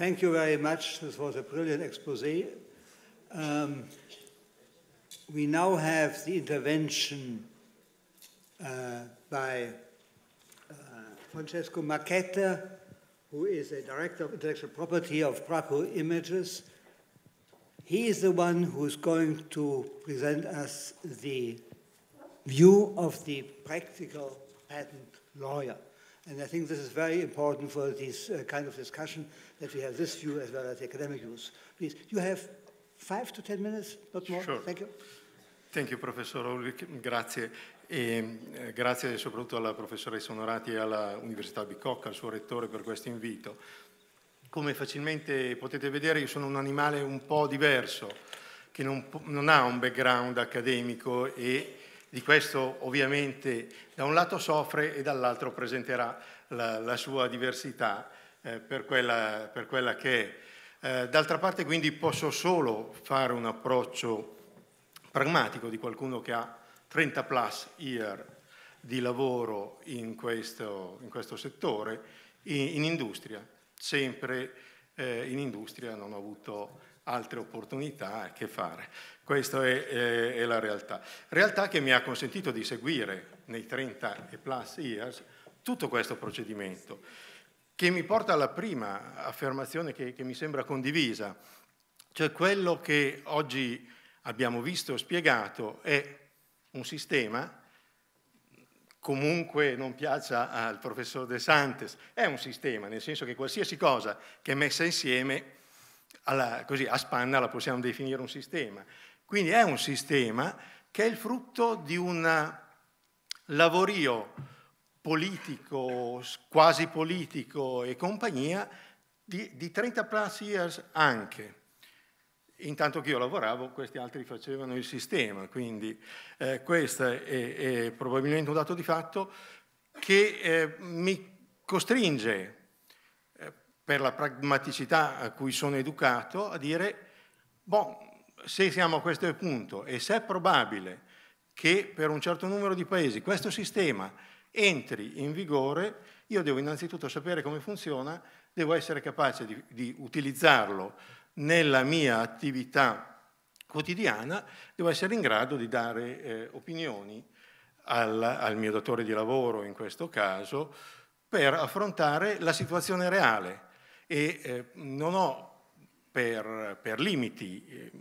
thank you very much. This was a brilliant expose. Um, we now have the intervention uh, by uh, Francesco Macchetta, who is a director of intellectual property of Prapo Images. He is the one who's going to present us the view of the practical patent lawyer. And I think this is very important for this uh, kind of discussion, that we have this view as well as the academic views. Please, you have five to ten minutes, not more. Sure. Thank you. Thank you, Professor Ulrich. Grazie. E, ehm, eh, grazie soprattutto alla professoressa Onorati e all'Università Bicocca, al suo rettore, per questo invito. Come facilmente potete vedere, io sono un animale un po' diverso, che non, non ha un background accademico e di questo ovviamente da un lato soffre e dall'altro presenterà la, la sua diversità eh, per, quella, per, quella, che è. Eh, d'altra parte quindi posso solo fare un approccio pragmatico di qualcuno che ha 30 plus year di lavoro in questo, in questo settore, in, in, industria, sempre eh, in industria non ho avuto altre opportunità che fare. Questa è, è, è, la realtà. Realtà che mi ha consentito di seguire nei 30 e plus years tutto questo procedimento, che mi porta alla prima affermazione che, che mi sembra condivisa, cioè quello che oggi abbiamo visto e spiegato è un sistema, comunque non piaccia al professor De Santes, è un sistema, nel senso che qualsiasi cosa che è messa insieme alla, così, a spanna la possiamo definire un sistema. Quindi è un sistema che è il frutto di un lavorio politico, quasi politico e compagnia di, di 30 plus years anche. Intanto che io lavoravo, questi altri facevano il sistema, quindi eh, questo è, è, probabilmente un dato di fatto che eh, mi costringe, eh, per la pragmaticità a cui sono educato, a dire, boh, se siamo a questo punto e se è probabile che per un certo numero di paesi questo sistema entri in vigore, io devo innanzitutto sapere come funziona, devo essere capace di, di utilizzarlo nella mia attività quotidiana, devo essere in grado di dare eh, opinioni al, al mio datore di lavoro in questo caso per affrontare la situazione reale e eh, non ho per, per limiti eh,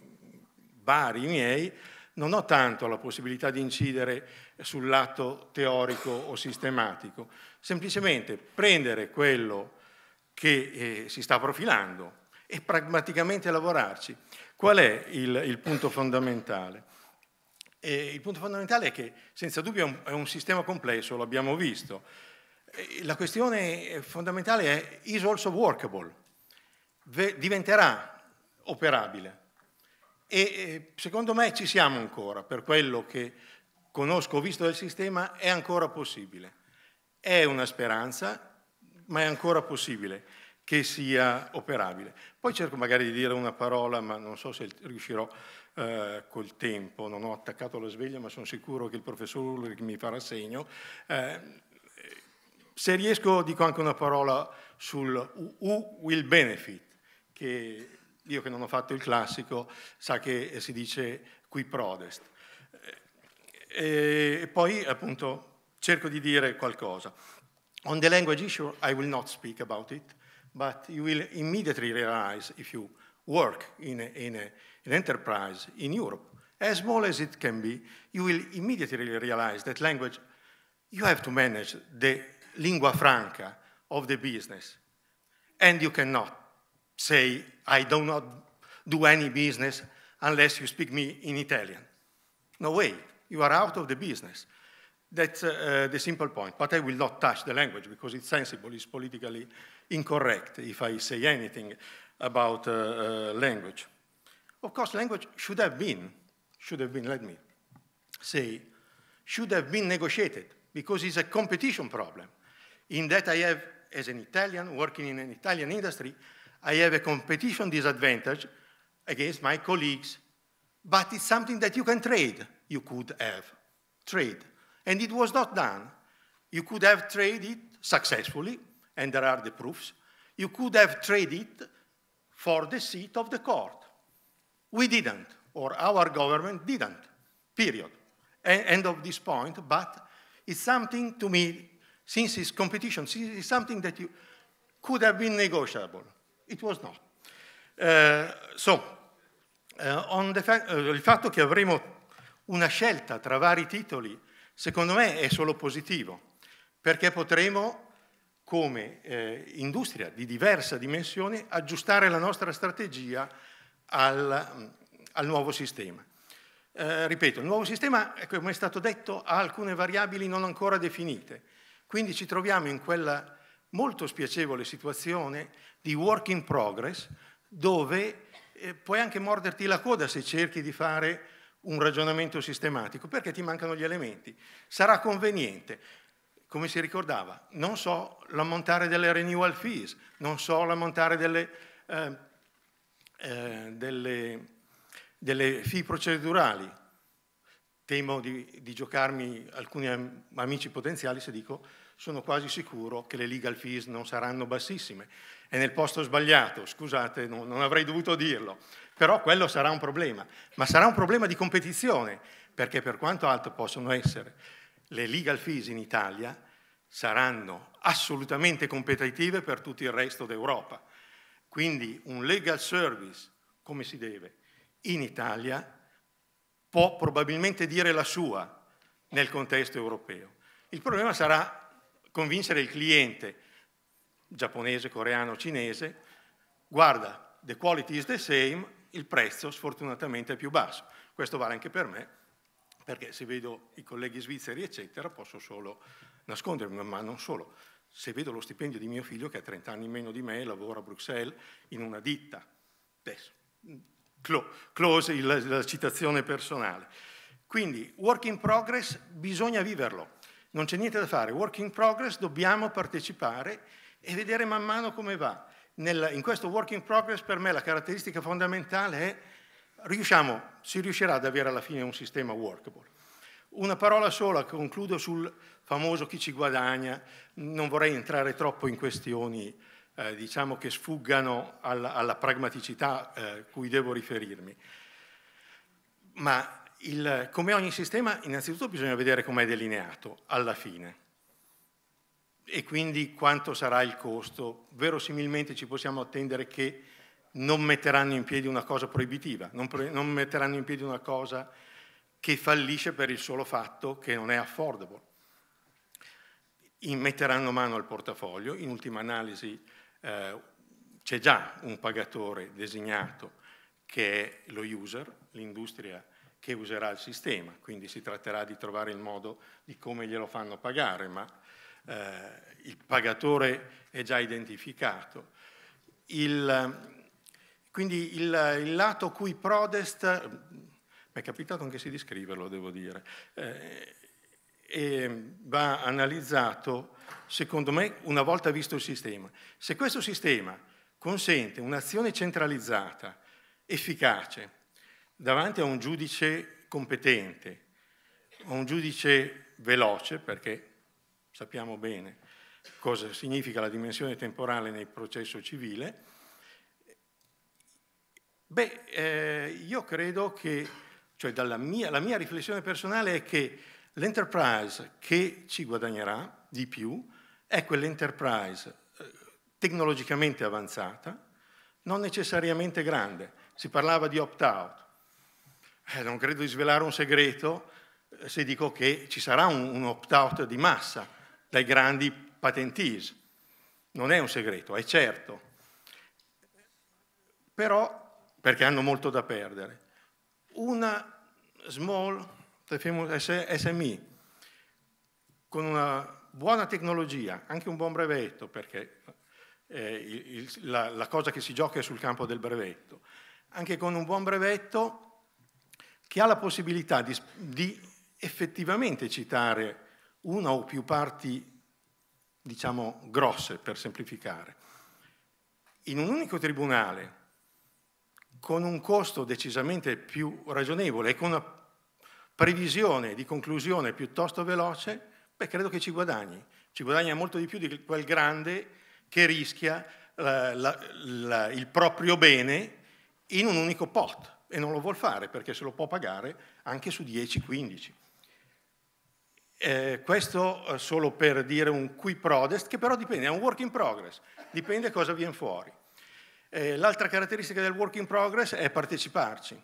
pari miei, non ho tanto la possibilità di incidere sul lato teorico o sistematico, semplicemente prendere quello che eh, si sta profilando e pragmaticamente lavorarci. Qual è il, il punto fondamentale? E il punto fondamentale è che senza dubbio è un, è un sistema complesso, lo abbiamo visto. La questione fondamentale è is also workable, diventerà operabile. E secondo me ci siamo ancora, per quello che conosco, ho visto del sistema, è ancora possibile. È una speranza, ma è ancora possibile che sia operabile. Poi cerco magari di dire una parola, ma non so se riuscirò eh, col tempo, non ho attaccato la sveglia, ma sono sicuro che il professor Ulrich mi farà segno. Eh, se riesco dico anche una parola sul who will benefit, che io che non ho fatto il classico, sa che eh, si dice qui prodest. Eh, e poi appunto cerco di dire qualcosa. On the language issue I will not speak about it, but you will immediately realize if you work in, a, in a, an enterprise in Europe, as small as it can be, you will immediately realize that language, you have to manage the lingua franca of the business, and you cannot say, I do not do any business unless you speak me in Italian. No way, you are out of the business. That's uh, uh, the simple point. But I will not touch the language because it's sensible, it's politically incorrect if I say anything about uh, uh, language. Of course, language should have been, should have been, let me say, should have been negotiated because it's a competition problem. In that I have, as an Italian, working in an Italian industry, I have a competition disadvantage against my colleagues, but it's something that you can trade. You could have trade. And it was not done. You could have traded successfully, and there are the proofs. You could have traded for the seat of the court. We didn't, or our government didn't, period. A end of this point, but it's something to me, since it's competition, since it's something that you could have been negotiable. It was not. Uh, so, uh, fa uh, il fatto che avremo una scelta tra vari titoli, secondo me è solo positivo, perché potremo, come eh, industria di diversa dimensione, aggiustare la nostra strategia al, al nuovo sistema. Eh, ripeto, il nuovo sistema, come è stato detto, ha alcune variabili non ancora definite, quindi ci troviamo in quella molto spiacevole situazione di work in progress dove eh, puoi anche morderti la coda se cerchi di fare un ragionamento sistematico perché ti mancano gli elementi. Sarà conveniente, come si ricordava, non so l'ammontare delle renewal fees, non so l'ammontare delle, eh, eh, delle, delle fee procedurali, temo di, di giocarmi alcuni amici potenziali se dico sono quasi sicuro che le legal fees non saranno bassissime. È nel posto sbagliato, scusate, non, non avrei dovuto dirlo, però quello sarà un problema. Ma sarà un problema di competizione, perché per quanto alto possono essere le legal fees in Italia, saranno assolutamente competitive per tutto il resto d'Europa. Quindi un legal service, come si deve, in Italia può probabilmente dire la sua nel contesto europeo. Il problema sarà convincere il cliente giapponese, coreano, cinese, guarda, the quality is the same, il prezzo sfortunatamente è più basso. Questo vale anche per me, perché se vedo i colleghi svizzeri, eccetera, posso solo nascondermi, ma non solo. Se vedo lo stipendio di mio figlio, che ha 30 anni meno di me, lavora a Bruxelles in una ditta, adesso Close, il, la citazione personale. Quindi, work in progress bisogna viverlo, non c'è niente da fare. Work in progress dobbiamo partecipare e vedere man mano come va. Nel, in questo work in progress per me la caratteristica fondamentale è riusciamo, si riuscirà ad avere alla fine un sistema workable. Una parola sola, concludo sul famoso chi ci guadagna, non vorrei entrare troppo in questioni eh, diciamo che sfuggano alla, alla pragmaticità eh, cui devo riferirmi. Ma il, come ogni sistema, innanzitutto bisogna vedere com'è delineato alla fine e quindi quanto sarà il costo. Verosimilmente ci possiamo attendere che non metteranno in piedi una cosa proibitiva, non, pro non metteranno in piedi una cosa che fallisce per il solo fatto che non è affordable. In metteranno mano al portafoglio, in ultima analisi eh, c'è già un pagatore designato che è lo user, l'industria che userà il sistema, quindi si tratterà di trovare il modo di come glielo fanno pagare, ma eh, il pagatore è già identificato. Il, quindi il, il, lato cui Prodest, eh, mi è capitato anche di scriverlo, devo dire, eh, e va analizzato, secondo me, una volta visto il sistema. Se questo sistema consente un'azione centralizzata, efficace, davanti a un giudice competente, a un giudice veloce, perché sappiamo bene cosa significa la dimensione temporale nel processo civile, beh, eh, io credo che, cioè mia, la mia riflessione personale è che L'enterprise che ci guadagnerà di più è quell'enterprise eh, tecnologicamente avanzata, non necessariamente grande. Si parlava di opt-out. Eh, non credo di svelare un segreto eh, se dico che ci sarà un, un opt-out di massa dai grandi patentees. Non è un segreto, è certo. Però, perché hanno molto da perdere, una small Famous SMI, con una buona tecnologia, anche un buon brevetto, perché eh, il, la, la, cosa che si gioca è sul campo del brevetto, anche con un buon brevetto che ha la possibilità di, di effettivamente citare una o più parti, diciamo, grosse, per semplificare, in un unico tribunale, con un costo decisamente più ragionevole e con una previsione di conclusione piuttosto veloce, beh, credo che ci guadagni. Ci guadagna molto di più di quel grande che rischia la, eh, la, la, il proprio bene in un unico pot e non lo vuol fare perché se lo può pagare anche su 10-15. Eh, questo eh, solo per dire un qui prodest, che però dipende, è un work in progress, dipende cosa viene fuori. Eh, l'altra caratteristica del work in progress è parteciparci.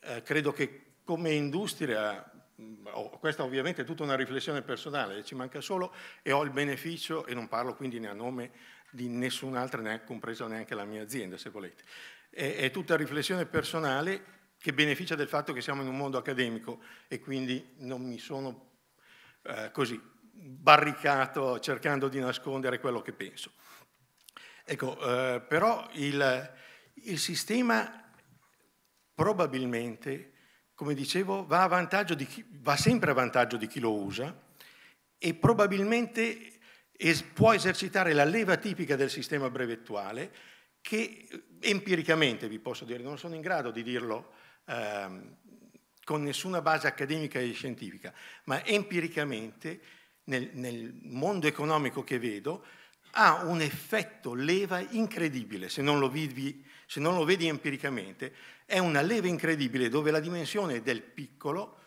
Eh, credo che come industria, mm, oh, questa ovviamente è tutta una riflessione personale, ci manca solo e ho il beneficio, e non parlo quindi né a nome di nessun'altra, né compresa neanche la mia azienda, se volete. È, è tutta riflessione personale che beneficia del fatto che siamo in un mondo accademico e quindi non mi sono eh, così barricato cercando di nascondere quello che penso. Ecco, eh, però il, il sistema probabilmente come dicevo, va, chi, va, sempre a vantaggio di chi lo usa e probabilmente es, può esercitare la leva tipica del sistema brevettuale che eh, empiricamente, vi posso dire, non sono in grado di dirlo ehm, con nessuna base accademica e scientifica, ma empiricamente nel, nel mondo economico che vedo ha un effetto leva incredibile se non lo vivi se non lo vedi empiricamente, è una leva incredibile dove la dimensione del piccolo,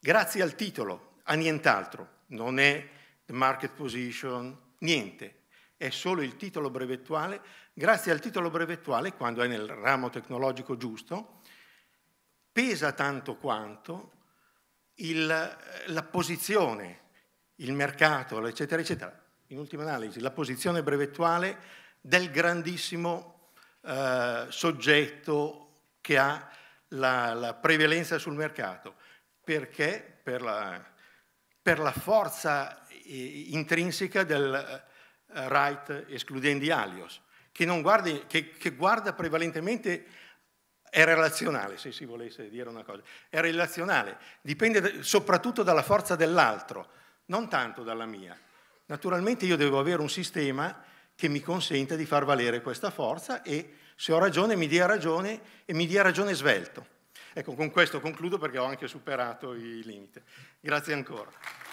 grazie al titolo, a nient'altro, non è the market position, niente, è solo il titolo brevettuale, grazie al titolo brevettuale, quando è nel ramo tecnologico giusto, pesa tanto quanto il, eh, la posizione, il mercato, eccetera, eccetera. In ultima analisi, la posizione brevettuale del grandissimo eh, soggetto che ha la, la, prevalenza sul mercato, perché per la, per la forza eh, intrinseca del eh, right escludendi alios, che, guardi, che, che guarda prevalentemente è relazionale, se si volesse dire una cosa, è relazionale, dipende soprattutto dalla forza dell'altro, non tanto dalla mia. Naturalmente io devo avere un sistema che mi consenta di far valere questa forza e se ho ragione mi dia ragione e mi dia ragione svelto. Ecco, con questo concludo perché ho anche superato i limiti. Grazie ancora.